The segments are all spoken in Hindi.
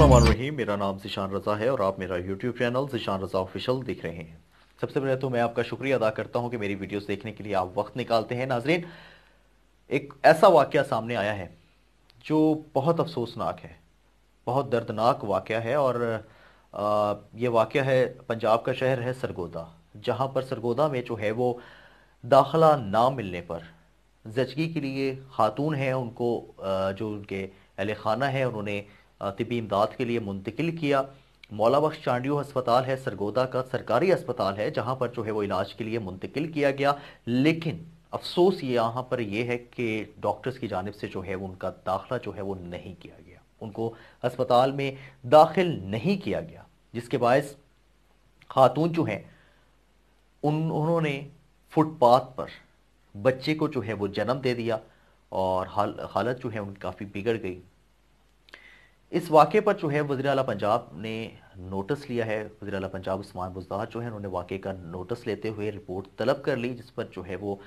रहीम मेरा नाम जिशान रजा है और आप मेरा YouTube channel Zeeshan Raza official देख रहे हैं सबसे पहले तो मैं आपका शुक्रिया अदा करता हूं कि मेरी वीडियोस देखने के लिए आप वक्त निकालते हैं नाजरीन एक ऐसा वाक़ सामने आया है जो बहुत अफसोसनाक है बहुत दर्दनाक वाक़ है और आ, ये वाक़ है पंजाब का शहर है सरगोदा जहाँ पर सरगोदा में जो है वो दाखिला ना मिलने पर जचगी के लिए खातून है उनको आ, जो उनके अहल खाना है उन्होंने तबी इमदाद के लिए मुंतकिल किया मौला बख्श चांडियो अस्पताल है सरगोदा का सरकारी अस्पताल है जहाँ पर जो है वो इलाज के लिए मुंतकिल किया गया लेकिन अफसोस यहाँ पर यह है कि डॉक्टर्स की जानब से जो है वो उनका दाखिला जो है वो नहीं किया गया उनको अस्पताल में दाखिल नहीं किया गया जिसके बायस खातून जो हैं उन उन्होंने फुटपाथ पर बच्चे को जो है वो जन्म दे दिया और हाल हालत जो है उनकी काफ़ी बिगड़ गई इस वाक़े पर जो है वजी अला पंजाब ने नोटिस लिया है वजी अला पंजाब उस्मान बुजदार जो है उन्होंने वाक्य का नोटिस लेते हुए रिपोर्ट तलब कर ली जिस पर जो है वो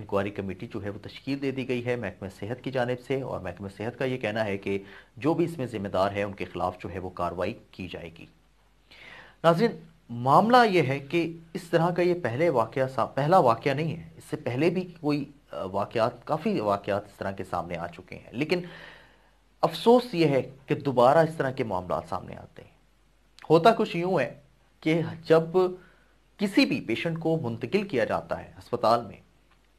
इंक्वायरी कमेटी जो है वो तश्कील दे दी गई है महकमे सेहत की जानब से और महकमे सेहत का ये कहना है कि जो भी इसमें ज़िम्मेदार है उनके ख़िलाफ़ जो है वो कार्रवाई की जाएगी नाजिन मामला ये है कि इस तरह का ये पहले वाक़ पहला वाक़ नहीं है इससे पहले भी कोई वाक़ात काफ़ी वाक़ात इस तरह के सामने आ चुके हैं लेकिन अफसोस ये है कि दोबारा इस तरह के मामला सामने आते हैं होता कुछ यूं है कि जब किसी भी पेशेंट को मुंतकिल किया जाता है अस्पताल में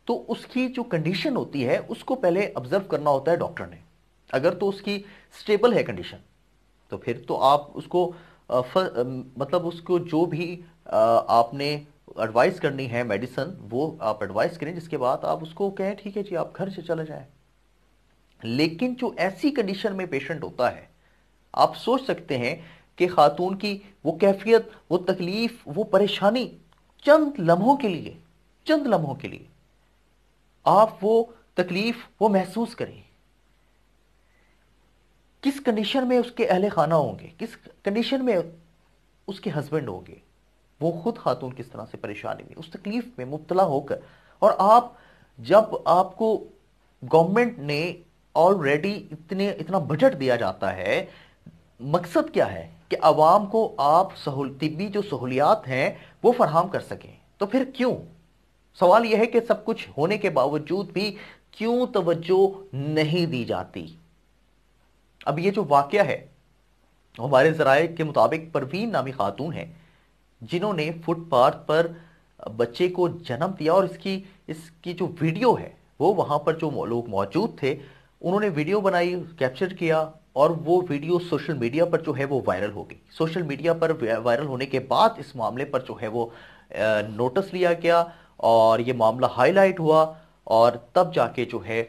तो उसकी जो कंडीशन होती है उसको पहले ऑब्जर्व करना होता है डॉक्टर ने अगर तो उसकी स्टेबल है कंडीशन तो फिर तो आप उसको मतलब उसको जो भी आपने एडवाइस करनी है मेडिसन वो आप एडवाइस करें जिसके बाद आप उसको कहें ठीक है जी आप घर से चले जाएं लेकिन जो ऐसी कंडीशन में पेशेंट होता है आप सोच सकते हैं कि खातून की वो कैफियत वो तकलीफ वो परेशानी चंद लम्हों के लिए चंद लम्हों के लिए आप वो तकलीफ वो महसूस करें किस कंडीशन में उसके अहले खाना होंगे किस कंडीशन में उसके हस्बैंड होंगे वो खुद खातून किस तरह से परेशान में उस तकलीफ में मुबतला होकर और आप जब आपको गवर्नमेंट ने ऑलरेडी इतने इतना बजट दिया जाता है मकसद क्या है कि आवाम को आप सहूल तिबी जो सहूलियात हैं वो फरहम कर सकें तो फिर क्यों सवाल यह है कि सब कुछ होने के बावजूद भी क्यों तवज्जो नहीं दी जाती अब ये जो वाक्य है हमारे जराए के मुताबिक परवीन नामी खातून है जिन्होंने फुटपाथ पर बच्चे को जन्म दिया और इसकी इसकी जो वीडियो है वो वहां पर जो लोग मौजूद थे उन्होंने वीडियो बनाई कैप्चर किया और वो वीडियो सोशल मीडिया पर जो है वो वायरल हो गई सोशल मीडिया पर वायरल होने के बाद इस मामले पर जो है वो नोटिस लिया गया और ये मामला हाईलाइट हुआ और तब जाके जो है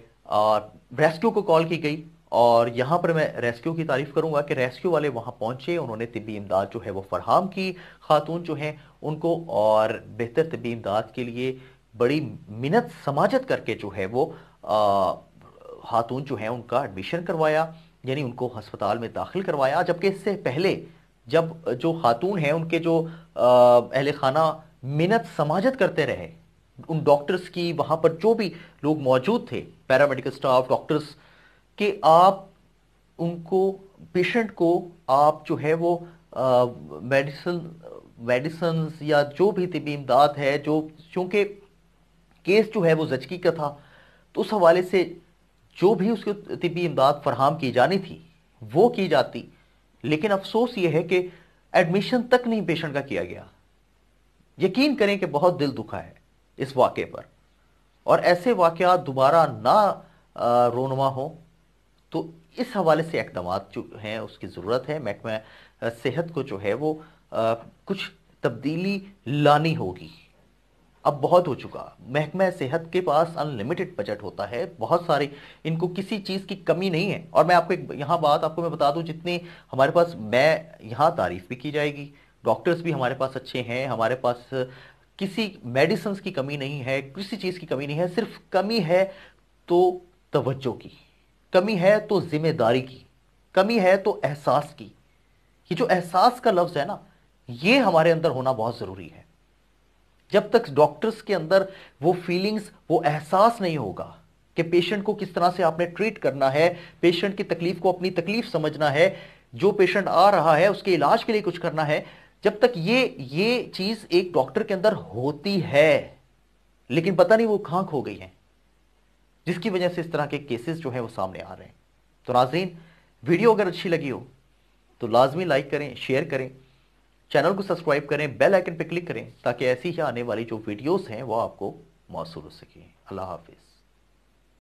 रेस्क्यू को कॉल की गई और यहाँ पर मैं रेस्क्यू की तारीफ करूँगा कि रेस्क्यू वाले वहाँ पहुँचे उन्होंने तबी इमदाद जो है वो फरहम की खातून जो हैं उनको और बेहतर तबी इमदाद के लिए बड़ी मिनत समाजत करके जो है वो आ, खातून जो है उनका एडमिशन करवाया यानी उनको हस्पताल में दाखिल करवाया जबकि इससे पहले जब जो खातून है उनके जो अहल खाना मिनत समाजत करते रहे उन डॉक्टर्स की वहाँ पर जो भी लोग मौजूद थे पैरामेडिकल स्टाफ डॉक्टर्स के आप उनको पेशेंट को आप जो है वो मेडिसिन मेडिसन या जो भी तबी इमदाद है जो क्योंकि केस जो है वो जचकी का था तो उस हवाले से जो भी उसकी तबी इमदाद फरहम की जानी थी वो की जाती लेकिन अफसोस ये है कि एडमिशन तक नहीं पेशेंट का किया गया यकीन करें कि बहुत दिल दुखा है इस वाक़े पर और ऐसे वाक़ दोबारा ना रोनमा हों तो इस हवाले से इकदाम जो हैं उसकी ज़रूरत है महकमा सेहत को जो है वो आ, कुछ तब्दीली लानी होगी अब बहुत हो चुका महकमा सेहत के पास अनलिमिटेड बजट होता है बहुत सारे इनको किसी चीज़ की कमी नहीं है और मैं आपको एक यहाँ बात आपको मैं बता दूँ जितने हमारे पास मैं यहाँ तारीफ भी की जाएगी डॉक्टर्स भी हमारे पास अच्छे हैं हमारे पास किसी मेडिसन्स की कमी नहीं है किसी चीज़ की कमी नहीं है सिर्फ कमी है तो तवज्जो की कमी है तो जिम्मेदारी की कमी है तो एहसास की ये जो एहसास का लफ्ज़ है ना ये हमारे अंदर होना बहुत ज़रूरी है जब तक डॉक्टर्स के अंदर वो फीलिंग्स वो एहसास नहीं होगा कि पेशेंट को किस तरह से आपने ट्रीट करना है पेशेंट की तकलीफ को अपनी तकलीफ समझना है जो पेशेंट आ रहा है उसके इलाज के लिए कुछ करना है जब तक ये ये चीज एक डॉक्टर के अंदर होती है लेकिन पता नहीं वो खांक हो गई है जिसकी वजह से इस तरह के केसेस जो है वो सामने आ रहे हैं तो नाजरीन वीडियो अगर अच्छी लगी हो तो लाजमी लाइक करें शेयर करें चैनल को सब्सक्राइब करें बेल आइकन पर क्लिक करें ताकि ऐसी ही आने वाली जो वीडियोस हैं वो आपको मौसू हो सके अल्लाह हाफिज़